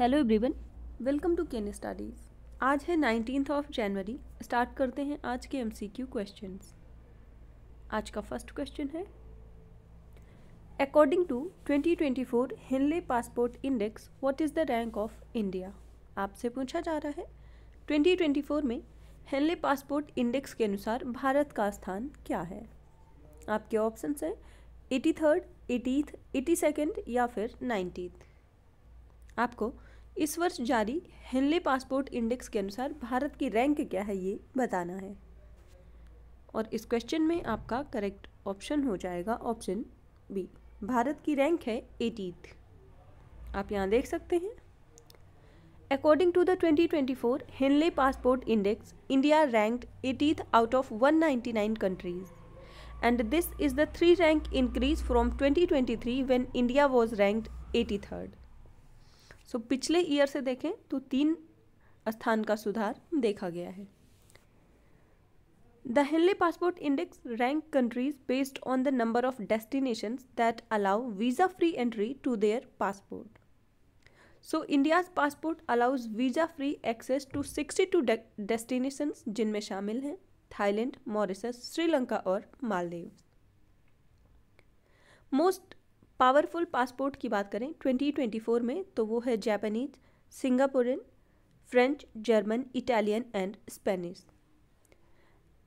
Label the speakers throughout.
Speaker 1: Hello everyone welcome to Ken studies आज है nineteen of January start करते हैं आज के एमसीक्यू क्वेश्चंस आज का फर्स्ट क्वेश्चन है according to 2024 Henley passport index what is the rank of India आपसे पूछा जा रहा है 2024 में हिनले पासपोर्ट इंडेक्स के अनुसार भारत का स्थान क्या है आपके ऑप्शन हैं eighty third eightieth eighty second या फिर नाइन्टीथ आपको इस वर्ष जारी हेनले पासपोर्ट इंडेक्स के अनुसार भारत की रैंक क्या है ये बताना है और इस क्वेश्चन में आपका करेक्ट ऑप्शन हो जाएगा ऑप्शन बी भारत की रैंक है एटीथ आप यहाँ देख सकते हैं according to the 2024 Henley passport index India ranked eightieth out of 199 countries and this is the three rank increase from 2023 India was ranked eighty third so so, पिछले ईयर से देखें तो तीन स्थान का सुधार देखा गया है the Henley passport index rank countries based on the number of destination that allow visa free entry to their passport so India's passport allows visa free access to sixty two destination जिनमें शामिल हैं Thailand Mauritius Sri Lanka और Maldives most powerful passport की बात करें 2024 में तो वो है Japanese Singaporean French German Italian and Spanish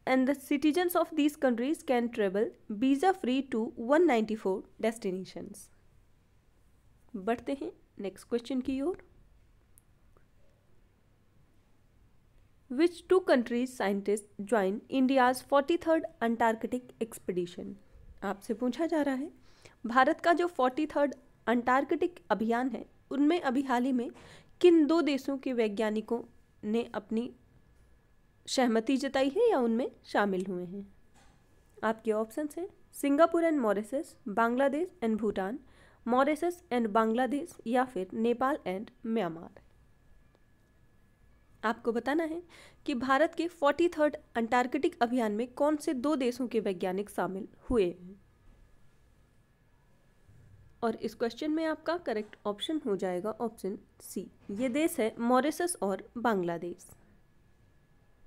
Speaker 1: and the citizens of these countries can travel visa free to 194 destinations बढ़ते हैं नेक्स्ट क्वेश्चन की ओर which two countries scientist join India's forty third Antarctic expedition आपसे पूछा जा रहा है भारत का जो फोर्टी थर्ड अंटार्कटिक अभियान है उनमें अभी हाल ही में किन दो देशों के वैज्ञानिकों ने अपनी सहमति जताई है या उनमें शामिल हुए हैं आपके ऑप्शन हैं Singapore and Mauritius Bangladesh and Bhutan Mauritius and Bangladesh या फिर नेपाल एंड म्यांमार आपको बताना है कि भारत के फोर्टी थर्ड अंटार्कटिक अभियान में कौन से दो देशों के वैज्ञानिक शामिल हुए हैं और इस क्वेश्चन में आपका करेक्ट ऑप्शन हो जाएगा ऑप्शन सी ये देश है मॉरिसस और बांग्लादेश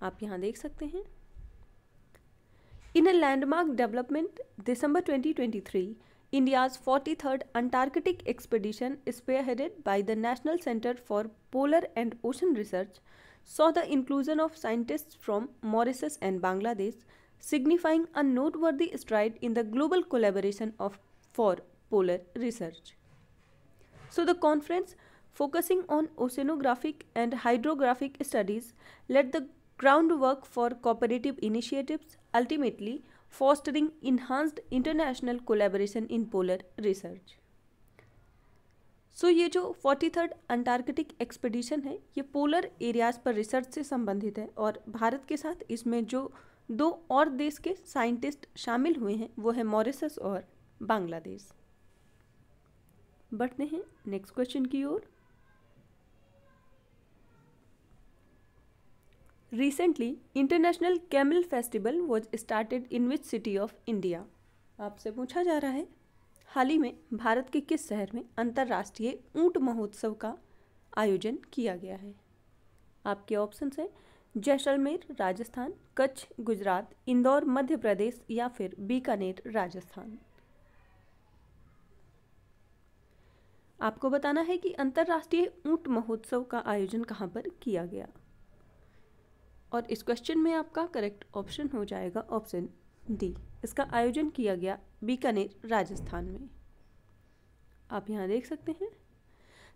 Speaker 1: आप यहाँ देख सकते हैं in a landmark development December 2023 India's 43rd Antarctic expedition, spearheaded by the National Center for Polar and Ocean Research, saw the inclusion of scientists from Mauritius and Bangladesh, signifying a noteworthy stride in the global collaboration of for polar research. So the conference focusing on oceanographic and hydrographic studies led the groundwork for cooperative initiatives ultimately fostering enhanced international collaboration in polar research. So so, ये जो forty third Antarctic expedition है ये polar areas पर research से संबंधित है और भारत के साथ इसमें जो दो और देश के साइंटिस्ट शामिल हुए हैं वो है मॉरिसस और बांग्लादेश बढ़ते हैं नेक्स्ट क्वेश्चन की ओर recently international camel festival was started in which city of India आपसे पूछा जा रहा है हाल ही में भारत के किस शहर में अंतर्राष्ट्रीय ऊंट महोत्सव का आयोजन किया गया है आपके ऑप्शन हैं जैसलमेर राजस्थान कच्छ गुजरात इंदौर मध्य प्रदेश या फिर बीकानेर राजस्थान आपको बताना है कि अंतर्राष्ट्रीय ऊंट महोत्सव का आयोजन कहाँ पर किया गया और इस क्वेश्चन में आपका करेक्ट ऑप्शन हो जाएगा ऑप्शन डी इसका आयोजन किया गया बीकानेर राजस्थान में आप यहाँ देख सकते हैं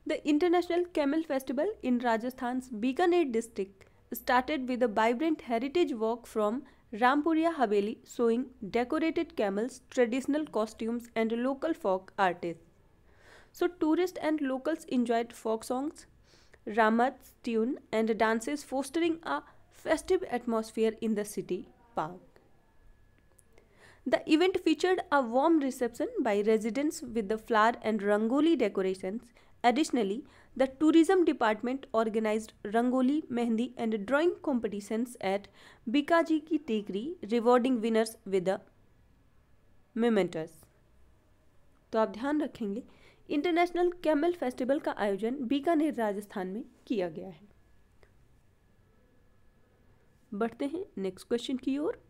Speaker 1: the international camel festival in Rajasthan Bikaner district started with a vibrant heritage walk from Rampuria Haveli showing decorated camels traditional costumes and local folk artist so tourist and locals enjoyed folk songs Ramat tune and dances fostering a festive atmosphere in the city park the event featured a warm reception by residents with the flower and rangoli decorations additionally the tourism department organise rangoli mehndi and drawing competitions at Bikaji की Tekri rewarding winners with the mementos तो आप ध्यान रखेंगे international camel festival का आयोजन बीकानेर राजस्थान में किया गया है बढ़ते हैं नेक्स्ट क्वेश्चन की ओर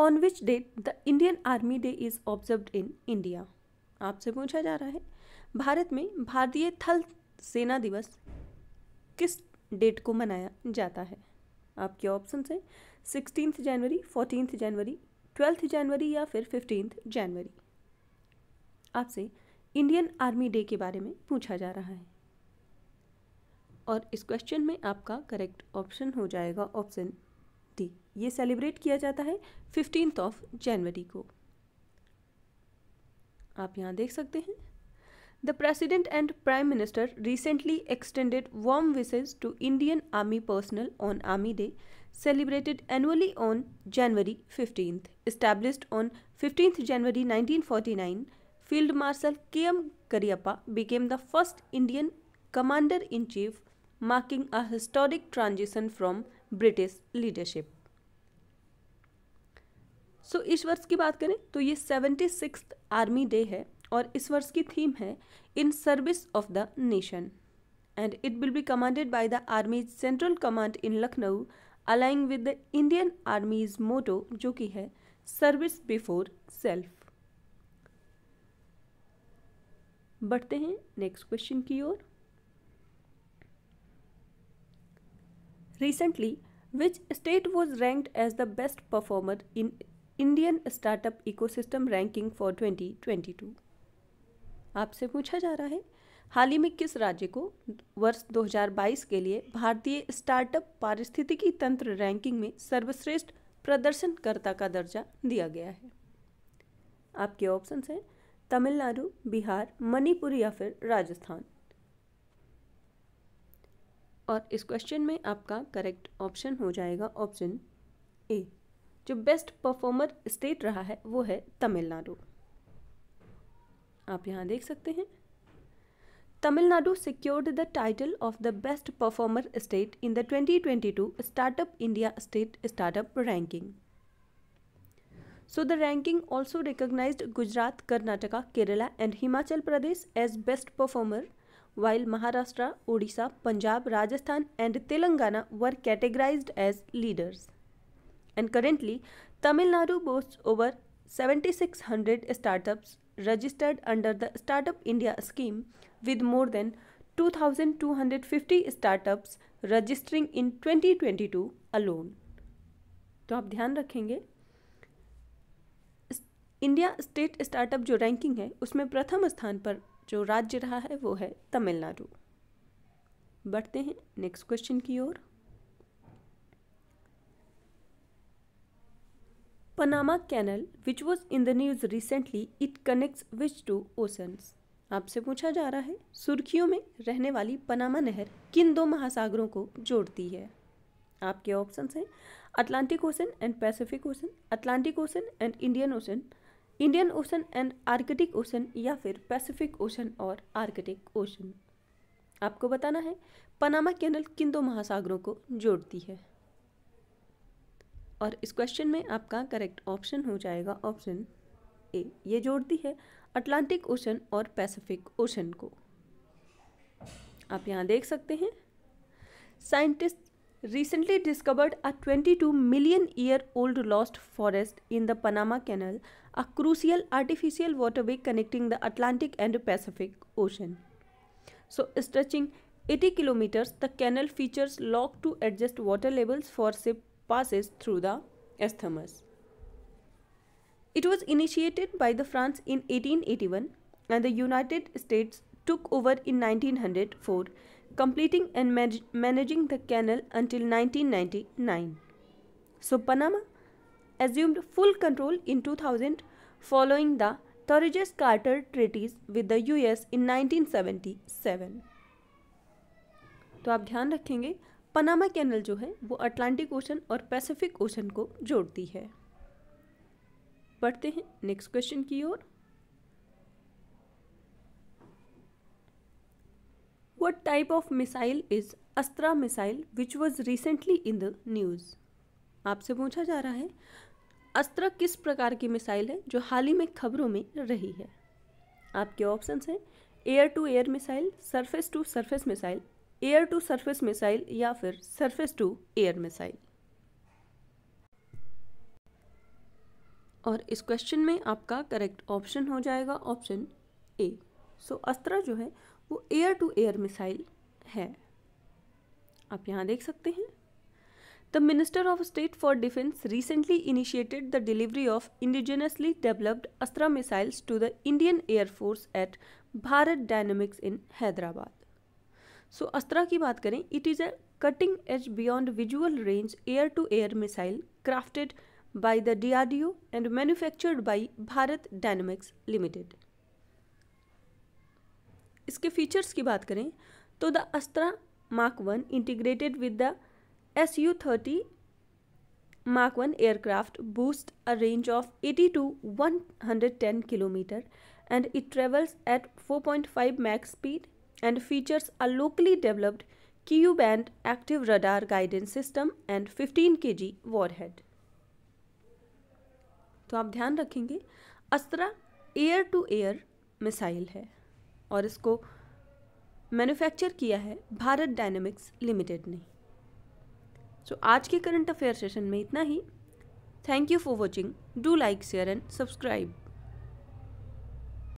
Speaker 1: on which date the Indian army day is observe in India आपसे पूछा जा रहा है भारत में भारतीय थल सेना दिवस किस डेट को मनाया जाता है आपके ऑप्शन है sixteen January fourteen January twelfth January या फिर फिफ्टींथ जनवरी आपसे इंडियन आर्मी डे के बारे में पूछा जा रहा है और इस क्वेश्चन में आपका करेक्ट ऑप्शन हो जाएगा ऑप्शन डी ये सेलिब्रेट किया जाता है फिफ्टींथ ऑफ जनवरी को आप यहाँ देख सकते हैं the president and prime minister recently extended warm wishes to Indian army personnel on army day celebrated annually on January fifteenth established on 15th January 1949, Field Marshal K.M. Kariappa became the first Indian Commander-in-Chief, marking a historic transition from British leadership. so, इस वर्ष की बात करें तो ये 76th Army Day है और इस वर्ष की थीम है In Service of the Nation. And it will be commanded by the Army's Central Command in Lucknow, aligning with the Indian Army's motto, जो कि है सर्विस बिफोर सेल्फ बढ़ते हैं नेक्स्ट क्वेश्चन की ओर recently which state was ranked as the best performer in Indian startup ecosystem ranking for 2022 आपसे पूछा जा रहा है हाल ही में किस राज्य को वर्ष 2022 के लिए भारतीय स्टार्टअप पारिस्थितिकी तंत्र रैंकिंग में सर्वश्रेष्ठ प्रदर्शनकर्ता का दर्जा दिया गया है आपके ऑप्शन हैं तमिलनाडु बिहार मणिपुर या फिर राजस्थान और इस क्वेश्चन में आपका करेक्ट ऑप्शन हो जाएगा ऑप्शन ए जो बेस्ट परफॉर्मर स्टेट रहा है वो है तमिलनाडु आप यहाँ देख सकते हैं Tamil Nadu secured the title of the Best Performer State in the 2022 Startup India State Startup Ranking. So the ranking also recognized Gujarat, Karnataka, Kerala and Himachal Pradesh as best performer while Maharashtra, Odisha, Punjab, Rajasthan and Telangana were categorized as leaders. And currently, Tamil Nadu boasts over 7600 startups registered under the Startup India scheme with more than 2,250 startups registering in 2022 alone तो आप ध्यान रखेंगे India state startup जो ranking है उसमें प्रथम स्थान पर जो राज्य रहा है वो है तमिलनाडु बढ़ते हैं नेक्स्ट क्वेश्चन की ओर Panama canal which was in the news recently it connects which two oceans आपसे पूछा जा रहा है सुर्खियों में रहने वाली पनामा नहर किन दो महासागरों को जोड़ती है आपके ऑप्शन हैं Atlantic ocean and Pacific ocean Atlantic ocean and Indian ocean Indian ocean and Arctic ocean या फिर पैसिफिक ओशन और आर्कटिक ओशन आपको बताना है पनामा कैनल किन दो महासागरों को जोड़ती है और इस क्वेश्चन में आपका करेक्ट ऑप्शन हो जाएगा ऑप्शन ए ये जोड़ती है अटलांटिक ओशन और पैसिफिक ओशन को आप यहाँ देख सकते हैं scientist recently discovered a 22 million year old lost forest in the Panama canal a crucial artificial waterway connecting the Atlantic and Pacific ocean so stretching 80 kilometres the canal features lock to adjust water levels for ship passes through the isthmus It was initiated by the France in 1881 and the United States took over in 1904, completing and man managing the canal until 1999. So Panama assumed full control in 2000 following the Torres carter treaties with the US in 1977. तो आप ध्यान रखेंगे Panama canal जो है वो Atlantic ocean और Pacific ocean को जोड़ती है पढ़ते हैं नेक्स्ट क्वेश्चन की ओर what type of missile is Astra missile which was recently in the news आपसे पूछा जा रहा है अस्त्र किस प्रकार की मिसाइल है जो हाल ही में खबरों में रही है आपके ऑप्शन हैं air to air missile surface to surface missile air to surface missile या फिर सरफेस टू एयर मिसाइल और इस क्वेश्चन में आपका करेक्ट ऑप्शन हो जाएगा ऑप्शन ए सो अस्त्र जो है वो एयर टू एयर मिसाइल है आप यहाँ देख सकते हैं the minister of state for defence recently initiated the delivery of indigenously developed Astra missiles to the Indian air force at Bharat Dynamics in Hyderabad so so, Astra की बात करें it is a cutting edge beyond visual range air to air missile crafted by the DRDO and manufactured by Bharat Dynamics Limited. इसके features की बात करें तो the Astra mark one integrated with the S U thirty mark one aircraft boost a range of eighty to one hundred ten kilometre and it travels at four point five max speed and features a locally developed Q band active radar guidance system and fifteen K G warhead तो आप ध्यान रखेंगे Astra air to air missile है और इसको manufacture किया है Bharat dynamics limited ने सो आज के करंट अफेयर सेशन में इतना ही thank you for watching do like share and subscribe